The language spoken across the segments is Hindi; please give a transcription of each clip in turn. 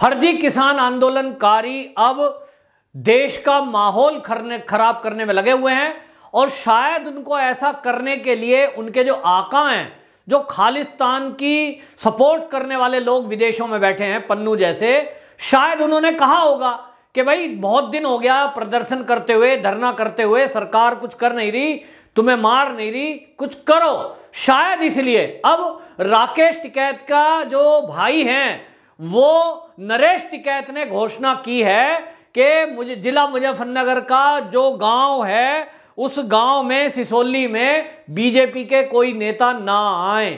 फर्जी किसान आंदोलनकारी अब देश का माहौल खरने खराब करने में लगे हुए हैं और शायद उनको ऐसा करने के लिए उनके जो आका हैं जो खालिस्तान की सपोर्ट करने वाले लोग विदेशों में बैठे हैं पन्नू जैसे शायद उन्होंने कहा होगा कि भाई बहुत दिन हो गया प्रदर्शन करते हुए धरना करते हुए सरकार कुछ कर नहीं रही तुम्हें मार नहीं रही कुछ करो शायद इसलिए अब राकेश टिकैत का जो भाई हैं वो नरेश टिकैत ने घोषणा की है कि मुझे जिला मुजफ्फरनगर का जो गांव है उस गांव में सिसोली में बीजेपी के कोई नेता ना आए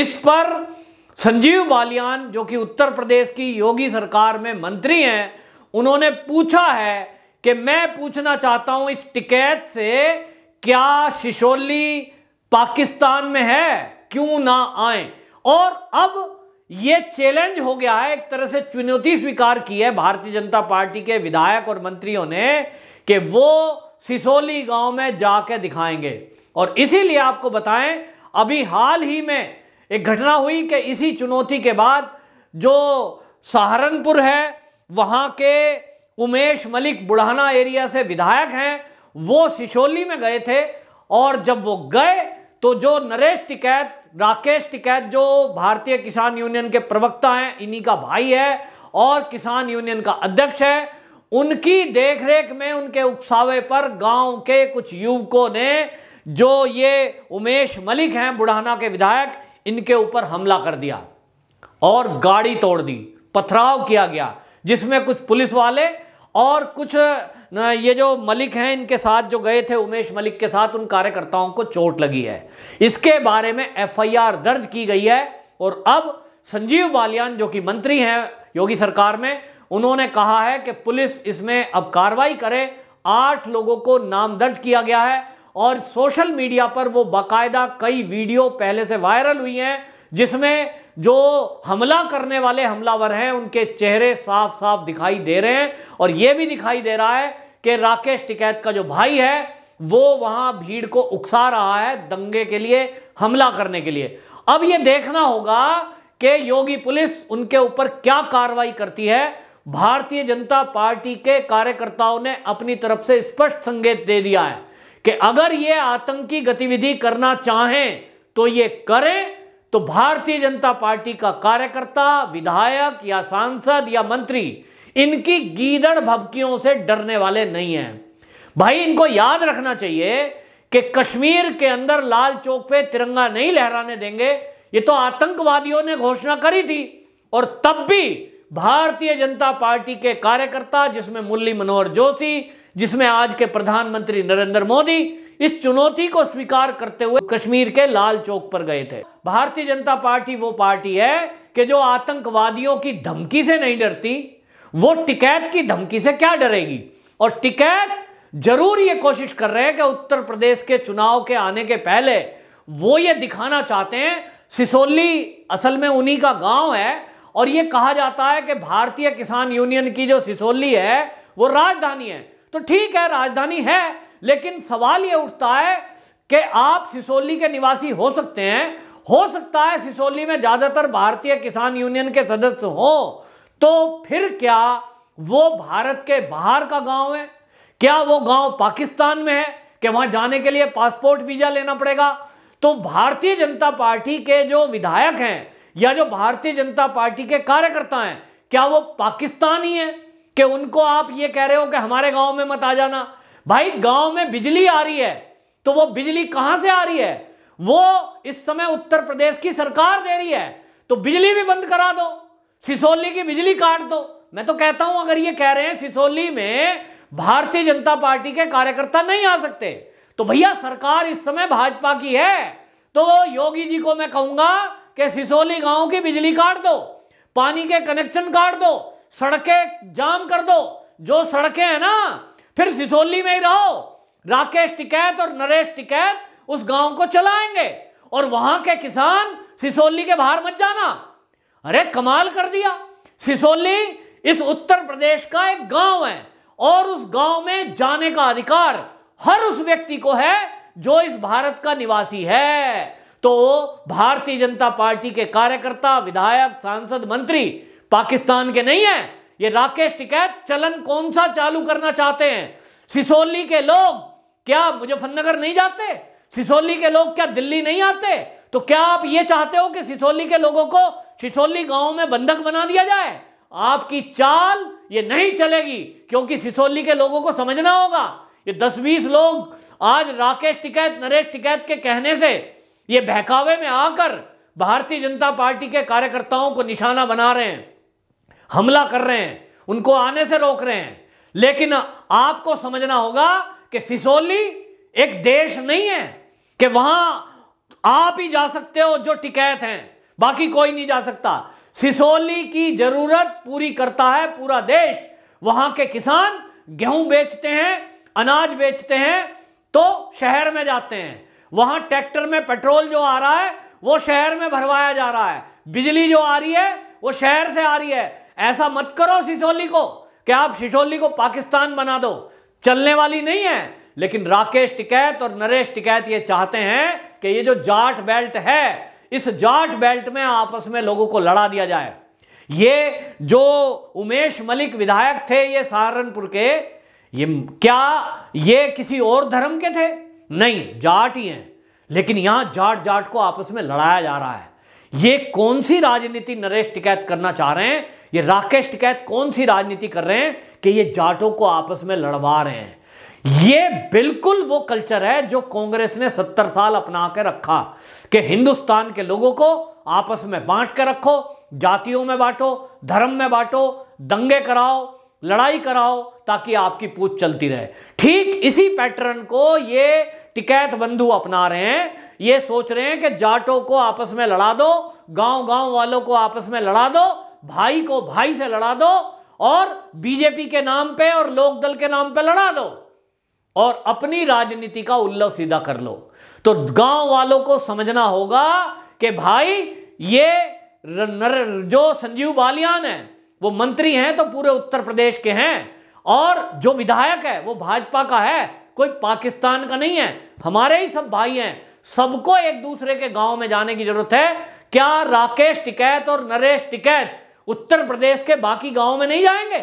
इस पर संजीव बालियान जो कि उत्तर प्रदेश की योगी सरकार में मंत्री हैं उन्होंने पूछा है कि मैं पूछना चाहता हूं इस टिकैत से क्या सिसोली पाकिस्तान में है क्यों ना आए और अब ये चैलेंज हो गया है एक तरह से चुनौती स्वीकार की है भारतीय जनता पार्टी के विधायक और मंत्रियों ने कि वो सिसोली गांव में जाके दिखाएंगे और इसीलिए आपको बताएं अभी हाल ही में एक घटना हुई कि इसी चुनौती के बाद जो सहारनपुर है वहां के उमेश मलिक बुढ़ाना एरिया से विधायक हैं वो सिसोली में गए थे और जब वो गए तो जो नरेश टिकैत राकेश टिकैत जो भारतीय किसान यूनियन के प्रवक्ता हैं इन्हीं का भाई है और किसान यूनियन का अध्यक्ष है उनकी देखरेख में उनके उकसावे पर गांव के कुछ युवकों ने जो ये उमेश मलिक हैं बुढ़ाना के विधायक इनके ऊपर हमला कर दिया और गाड़ी तोड़ दी पथराव किया गया जिसमें कुछ पुलिस वाले और कुछ ये जो मलिक हैं इनके साथ जो गए थे उमेश मलिक के साथ उन कार्यकर्ताओं को चोट लगी है इसके बारे में एफआईआर दर्ज की गई है और अब संजीव बालियान जो कि मंत्री हैं योगी सरकार में उन्होंने कहा है कि पुलिस इसमें अब कार्रवाई करे आठ लोगों को नाम दर्ज किया गया है और सोशल मीडिया पर वो बाकायदा कई वीडियो पहले से वायरल हुई हैं जिसमें जो हमला करने वाले हमलावर हैं उनके चेहरे साफ साफ दिखाई दे रहे हैं और यह भी दिखाई दे रहा है कि राकेश टिकैत का जो भाई है वो वहां भीड़ को उकसा रहा है दंगे के लिए हमला करने के लिए अब यह देखना होगा कि योगी पुलिस उनके ऊपर क्या कार्रवाई करती है भारतीय जनता पार्टी के कार्यकर्ताओं ने अपनी तरफ से स्पष्ट संकेत दे दिया है कि अगर ये आतंकी गतिविधि करना चाहें तो ये करें तो भारतीय जनता पार्टी का कार्यकर्ता विधायक या सांसद या मंत्री इनकी गीदड़ भबकियों से डरने वाले नहीं हैं भाई इनको याद रखना चाहिए कि कश्मीर के अंदर लाल चौक पे तिरंगा नहीं लहराने देंगे ये तो आतंकवादियों ने घोषणा करी थी और तब भी भारतीय जनता पार्टी के कार्यकर्ता जिसमें मुरली मनोहर जोशी जिसमें आज के प्रधानमंत्री नरेंद्र मोदी इस चुनौती को स्वीकार करते हुए कश्मीर के लाल चौक पर गए थे भारतीय जनता पार्टी वो पार्टी है कि जो आतंकवादियों की धमकी से नहीं डरती वो टिकैत की धमकी से क्या डरेगी और टिकैत जरूर ये कोशिश कर रहे हैं कि उत्तर प्रदेश के चुनाव के आने के पहले वो ये दिखाना चाहते हैं सिसोली असल में उन्हीं का गांव है और ये कहा जाता है कि भारतीय किसान यूनियन की जो सिसोली है वो राजधानी है तो ठीक है राजधानी है लेकिन सवाल यह उठता है कि आप सिसोली के निवासी हो सकते हैं हो सकता है सिसोली में ज़्यादातर भारतीय किसान यूनियन के सदस्य हों तो फिर क्या वो भारत के बाहर का गांव है क्या वो गांव पाकिस्तान में है कि वहां जाने के लिए पासपोर्ट वीजा लेना पड़ेगा तो भारतीय जनता पार्टी के जो विधायक हैं या जो भारतीय जनता पार्टी के कार्यकर्ता हैं क्या वो पाकिस्तानी है कि उनको आप ये कह रहे हो कि हमारे गांव में मत आ जाना भाई गांव में बिजली आ रही है तो वो बिजली कहां से आ रही है वो इस समय उत्तर प्रदेश की सरकार दे रही है तो बिजली भी बंद करा दो सिसोली की बिजली काट दो मैं तो कहता हूं अगर ये कह रहे हैं सिसोली में भारतीय जनता पार्टी के कार्यकर्ता नहीं आ सकते तो भैया सरकार इस समय भाजपा की है तो योगी जी को मैं कहूंगा कि सिसोली गांव की बिजली काट दो पानी के कनेक्शन काट दो सड़कें जाम कर दो जो सड़कें हैं ना फिर सिसोली में ही रहो राकेश टिकैत और नरेश टिकैत उस गांव को चलाएंगे और वहां के किसान सिसोली के बाहर मत जाना अरे कमाल कर दिया सिसोली इस उत्तर प्रदेश का एक गांव है और उस गांव में जाने का अधिकार हर उस व्यक्ति को है जो इस भारत का निवासी है तो भारतीय जनता पार्टी के कार्यकर्ता विधायक सांसद मंत्री पाकिस्तान के नहीं है ये राकेश टिकैत चलन कौन सा चालू करना चाहते हैं सिसोली के लोग क्या मुजफ्फरनगर नहीं जाते सिसोली के लोग क्या दिल्ली नहीं आते तो क्या आप ये चाहते हो कि सिसोली के लोगों को सिसोली गांव में बंधक बना दिया जाए आपकी चाल ये नहीं चलेगी क्योंकि सिसोली के लोगों को समझना होगा ये दस बीस लोग आज राकेश टिकैत नरेश टिकैत के कहने से ये बहकावे में आकर भारतीय जनता पार्टी के कार्यकर्ताओं को निशाना बना रहे हैं हमला कर रहे हैं उनको आने से रोक रहे हैं लेकिन आपको समझना होगा कि सिसोली एक देश नहीं है कि वहां आप ही जा सकते हो जो टिकैत हैं बाकी कोई नहीं जा सकता सिसोली की जरूरत पूरी करता है पूरा देश वहां के किसान गेहूं बेचते हैं अनाज बेचते हैं तो शहर में जाते हैं वहां ट्रैक्टर में पेट्रोल जो आ रहा है वो शहर में भरवाया जा रहा है बिजली जो आ रही है वो शहर से आ रही है ऐसा मत करो सिसोली को कि आप सिसोली को पाकिस्तान बना दो चलने वाली नहीं है लेकिन राकेश टिकैत और नरेश टिकैत ये चाहते हैं कि ये जो जाट बेल्ट है इस जाट बेल्ट में आपस में लोगों को लड़ा दिया जाए ये जो उमेश मलिक विधायक थे ये सहारनपुर के ये क्या ये किसी और धर्म के थे नहीं जाट ही हैं लेकिन यहां जाट जाट को आपस में लड़ाया जा रहा है ये कौन सी राजनीति नरेश टिकैत करना चाह रहे हैं ये राकेश टिकैत कौन सी राजनीति कर रहे हैं कि ये जाटों को आपस में लड़वा रहे हैं ये बिल्कुल वो कल्चर है जो कांग्रेस ने सत्तर साल अपना के रखा कि हिंदुस्तान के लोगों को आपस में बांट के रखो जातियों में बांटो धर्म में बांटो दंगे कराओ लड़ाई कराओ ताकि आपकी पूछ चलती रहे ठीक इसी पैटर्न को ये टिकैत बंधु अपना रहे हैं ये सोच रहे हैं कि जाटों को आपस में लड़ा दो गांव गांव वालों को आपस में लड़ा दो भाई को भाई से लड़ा दो और बीजेपी के नाम पे और लोकदल के नाम पे लड़ा दो और अपनी राजनीति का उल्लस सीधा कर लो तो गांव वालों को समझना होगा कि भाई ये जो संजीव बालियान है वो मंत्री हैं तो पूरे उत्तर प्रदेश के हैं और जो विधायक है वो भाजपा का है कोई पाकिस्तान का नहीं है हमारे ही सब भाई हैं सबको एक दूसरे के गांव में जाने की जरूरत है क्या राकेश टिकैत और नरेश टिकैत उत्तर प्रदेश के बाकी गांव में नहीं जाएंगे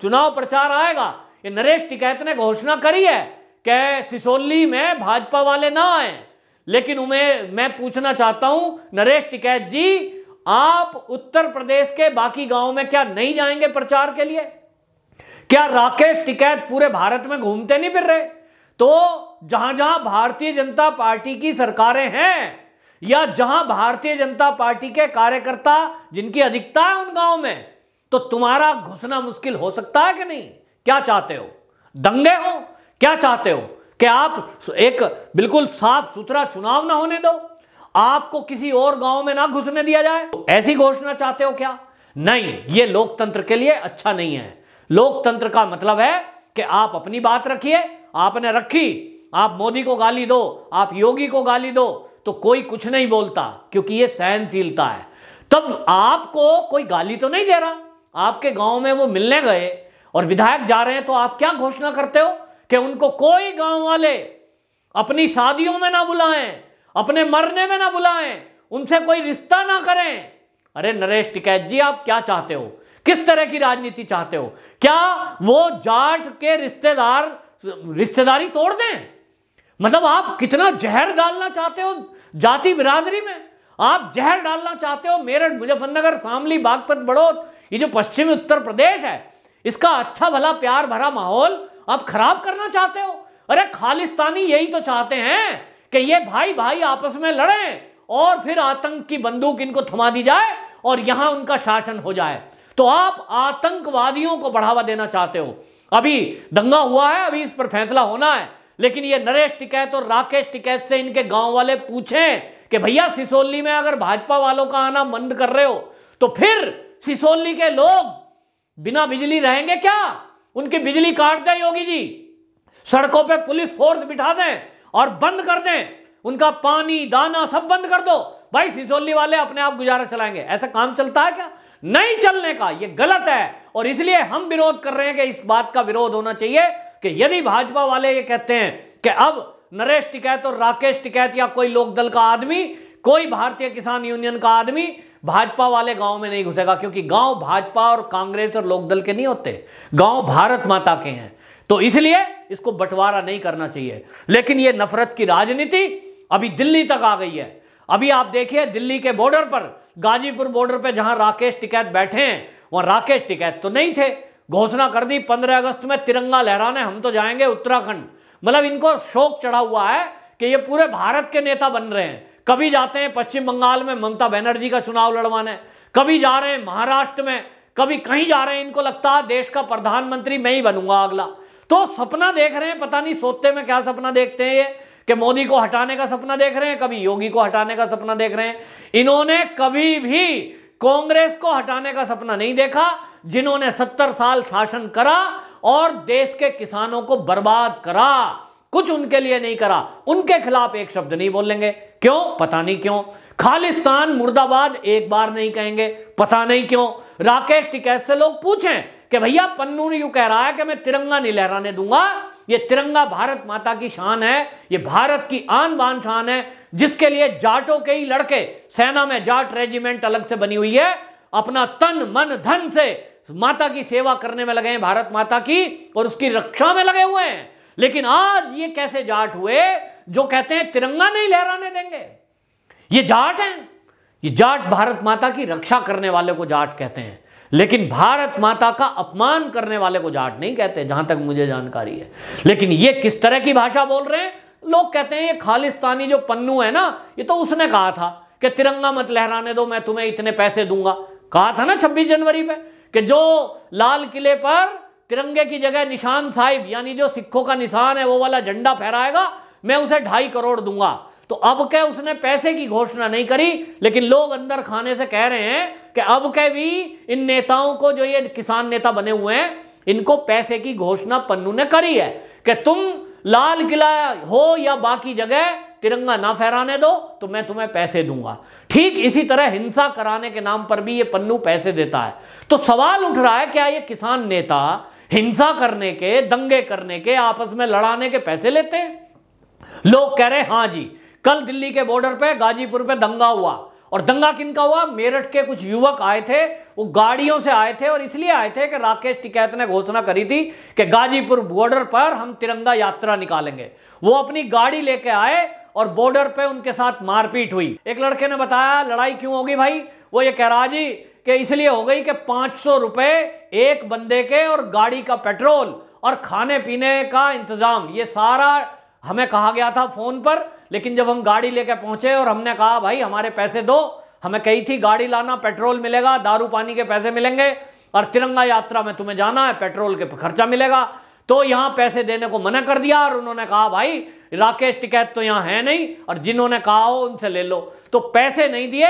चुनाव प्रचार आएगा ये नरेश टिकैत ने घोषणा करी है कि सिसोली में भाजपा वाले ना आए लेकिन उन्हें मैं पूछना चाहता हूं नरेश टिकैत जी आप उत्तर प्रदेश के बाकी गांव में क्या नहीं जाएंगे प्रचार के लिए क्या राकेश टिकैत पूरे भारत में घूमते नहीं फिर रहे तो जहां जहां भारतीय जनता पार्टी की सरकारें हैं या जहां भारतीय जनता पार्टी के कार्यकर्ता जिनकी अधिकता है उन गांव में तो तुम्हारा घुसना मुश्किल हो सकता है कि नहीं क्या चाहते हो दंगे हो क्या चाहते हो कि आप एक बिल्कुल साफ सुथरा चुनाव ना होने दो आपको किसी और गांव में ना घुसने दिया जाए तो ऐसी घोषणा चाहते हो क्या नहीं ये लोकतंत्र के लिए अच्छा नहीं है लोकतंत्र का मतलब है कि आप अपनी बात रखिए आपने रखी आप मोदी को गाली दो आप योगी को गाली दो तो कोई कुछ नहीं बोलता क्योंकि ये सहनशीलता है तब आपको कोई गाली तो नहीं दे रहा आपके गांव में वो मिलने गए और विधायक जा रहे हैं तो आप क्या घोषणा करते हो कि उनको कोई गांव वाले अपनी शादियों में ना बुलाएं अपने मरने में ना बुलाएं उनसे कोई रिश्ता ना करें अरे नरेश टिकैत जी आप क्या चाहते हो किस तरह की राजनीति चाहते हो क्या वो जाट के रिश्तेदार रिश्तेदारी तोड़ दें मतलब आप कितना जहर डालना चाहते हो जाति बिरादरी में आप जहर डालना चाहते हो मेरठ मुजफ्फरनगर शामली बागपत बड़ोद ये जो पश्चिमी उत्तर प्रदेश है इसका अच्छा भला प्यार भरा माहौल आप खराब करना चाहते हो अरे खालिस्तानी यही तो चाहते हैं कि ये भाई भाई आपस में लड़े और फिर आतंक की बंदूक इनको थमा दी जाए और यहां उनका शासन हो जाए तो आप आतंकवादियों को बढ़ावा देना चाहते हो अभी दंगा हुआ है अभी इस पर फैसला होना है लेकिन ये नरेश टिकैत और राकेश टिकैत से इनके गांव वाले पूछें कि भैया सिसोली में अगर भाजपा वालों का आना मंद कर रहे हो तो फिर सिसोली के लोग बिना बिजली रहेंगे क्या उनकी बिजली काट दें योगी जी सड़कों पे पुलिस फोर्स बिठा दें और बंद कर दें उनका पानी दाना सब बंद कर दो भाई सिसोली वाले अपने आप गुजारा चलाएंगे ऐसा काम चलता है क्या नहीं चलने का ये गलत है और इसलिए हम विरोध कर रहे हैं कि इस बात का विरोध होना चाहिए कि यदि भाजपा वाले ये कहते हैं कि अब नरेश टिकैत और राकेश टिकैत या कोई लोकदल का आदमी कोई भारतीय किसान यूनियन का आदमी भाजपा वाले गांव में नहीं घुसेगा क्योंकि गांव भाजपा और कांग्रेस और लोकदल के नहीं होते गांव भारत माता के हैं तो इसलिए इसको बंटवारा नहीं करना चाहिए लेकिन यह नफरत की राजनीति अभी दिल्ली तक आ गई है अभी आप देखिए दिल्ली के बॉर्डर पर गाजीपुर बॉर्डर पर जहां राकेश टिकैत बैठे हैं वहां राकेश टिकैत तो नहीं थे घोषणा कर दी पंद्रह अगस्त में तिरंगा लहराने हम तो जाएंगे उत्तराखंड मतलब इनको शोक चढ़ा हुआ है कि ये पूरे भारत के नेता बन रहे हैं कभी जाते हैं पश्चिम बंगाल में ममता बनर्जी का चुनाव लड़वाने कभी जा रहे हैं महाराष्ट्र में कभी कहीं जा रहे हैं इनको लगता है देश का प्रधानमंत्री मैं ही बनूंगा अगला तो सपना देख रहे हैं पता नहीं सोते में क्या सपना देखते हैं ये कि मोदी को हटाने का सपना देख रहे हैं कभी योगी को हटाने का सपना देख रहे हैं इन्होंने कभी भी कांग्रेस को हटाने का सपना नहीं देखा जिन्होंने सत्तर साल शासन करा और देश के किसानों को बर्बाद करा कुछ उनके लिए नहीं करा उनके खिलाफ एक शब्द नहीं बोलेंगे क्यों पता नहीं क्यों खालिस्तान मुर्दाबाद एक बार नहीं कहेंगे पता नहीं क्यों राकेश टिकैत से लोग पूछें कि भैया पन्नू ने यू कह रहा है कि मैं तिरंगा नहीं लहराने दूंगा ये तिरंगा भारत माता की शान है ये भारत की आन बान शान है जिसके लिए जाटों के ही लड़के सेना में जाट रेजिमेंट अलग से बनी हुई है अपना तन मन धन से माता की सेवा करने में लगे हैं भारत माता की और उसकी रक्षा में लगे हुए हैं लेकिन आज ये कैसे जाट हुए जो कहते हैं तिरंगा नहीं लहराने देंगे ये जाट हैं ये जाट भारत माता की रक्षा करने वाले को जाट कहते हैं लेकिन भारत माता का अपमान करने वाले को जाट नहीं कहते जहां तक मुझे जानकारी है लेकिन ये किस तरह की भाषा बोल रहे हैं लोग कहते हैं ये खालिस्तानी जो पन्नू है ना ये तो उसने कहा था कि तिरंगा मत लहराने दो मैं तुम्हें इतने पैसे दूंगा कहा था ना 26 जनवरी पे कि जो लाल किले पर तिरंगे की जगह निशान साहिब यानी जो सिखों का निशान है वो वाला झंडा फहराएगा मैं उसे ढाई करोड़ दूंगा तो अब के उसने पैसे की घोषणा नहीं करी लेकिन लोग अंदर खाने से कह रहे हैं कि अब के भी इन नेताओं को जो ये किसान नेता बने हुए हैं इनको पैसे की घोषणा पन्नू ने करी है कि तुम लाल किला हो या बाकी जगह तिरंगा ना फहराने दो तो मैं तुम्हें पैसे दूंगा ठीक इसी तरह हिंसा कराने के नाम पर भी ये पन्नू पैसे देता है तो सवाल उठ रहा है क्या ये किसान नेता हिंसा करने के दंगे करने के आपस में लड़ाने के पैसे लेते हैं लोग कह रहे हैं हाँ जी कल दिल्ली के बॉर्डर पे गाजीपुर पे दंगा हुआ और दंगा किनका हुआ मेरठ के कुछ युवक आए थे वो गाड़ियों से आए थे और इसलिए आए थे कि राकेश टिकैत ने घोषणा करी थी कि गाजीपुर बॉर्डर पर हम तिरंगा यात्रा निकालेंगे वो अपनी गाड़ी लेके आए और बॉर्डर पे उनके साथ मारपीट हुई एक लड़के ने बताया लड़ाई क्यों होगी भाई वो ये कह रहा जी कि इसलिए हो गई कि पांच सौ एक बंदे के और गाड़ी का पेट्रोल और खाने पीने का इंतज़ाम ये सारा हमें कहा गया था फ़ोन पर लेकिन जब हम गाड़ी लेकर पहुंचे और हमने कहा भाई हमारे पैसे दो हमें कही थी गाड़ी लाना पेट्रोल मिलेगा दारू पानी के पैसे मिलेंगे और तिरंगा यात्रा में तुम्हें जाना है पेट्रोल के खर्चा मिलेगा तो यहां पैसे देने को मना कर दिया और उन्होंने कहा भाई राकेश टिकैत तो यहां है नहीं और जिन्होंने कहा हो उनसे ले लो तो पैसे नहीं दिए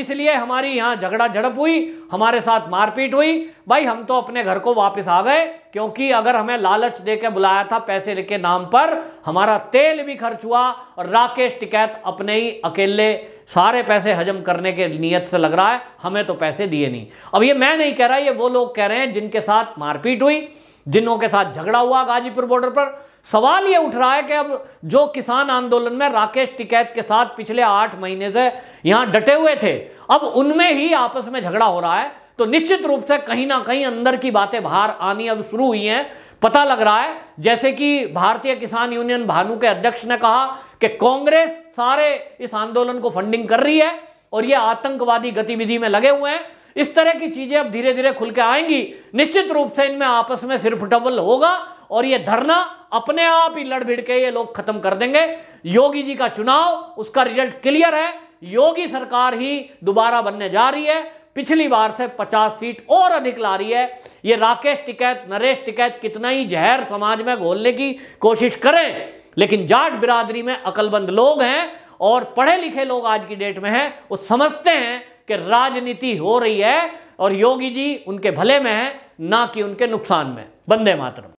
इसलिए हमारी यहां झगड़ा झड़प हुई हमारे साथ मारपीट हुई भाई हम तो अपने घर को वापस आ गए क्योंकि अगर हमें लालच दे के बुलाया था पैसे के नाम पर हमारा तेल भी खर्च हुआ और राकेश टिकैत अपने ही अकेले सारे पैसे हजम करने के नियत से लग रहा है हमें तो पैसे दिए नहीं अब ये मैं नहीं कह रहा ये वो लोग कह रहे हैं जिनके साथ मारपीट हुई जिनों के साथ झगड़ा हुआ गाजीपुर बॉर्डर पर सवाल ये उठ रहा है कि अब जो किसान आंदोलन में राकेश टिकैत के साथ पिछले आठ महीने से यहां डटे हुए थे अब उनमें ही आपस में झगड़ा हो रहा है तो निश्चित रूप से कहीं ना कहीं अंदर की बातें बाहर आनी अब शुरू हुई हैं पता लग रहा है जैसे कि भारतीय किसान यूनियन भानु के अध्यक्ष ने कहा कि कांग्रेस सारे इस आंदोलन को फंडिंग कर रही है और ये आतंकवादी गतिविधि में लगे हुए हैं इस तरह की चीजें अब धीरे धीरे खुल के आएंगी निश्चित रूप से इनमें आपस में सिर्फ डबल होगा और ये धरना अपने आप ही लड़ भिड़ के ये लोग खत्म कर देंगे योगी जी का चुनाव उसका रिजल्ट क्लियर है योगी सरकार ही दोबारा बनने जा रही है पिछली बार से 50 सीट और अधिक ला रही है ये राकेश टिकैत नरेश टिकैत कितना ही जहर समाज में घोलने की कोशिश करें लेकिन जाट बिरादरी में अकलबंद लोग हैं और पढ़े लिखे लोग आज की डेट में हैं वो समझते हैं कि राजनीति हो रही है और योगी जी उनके भले में है ना कि उनके नुकसान में बंदे मातरम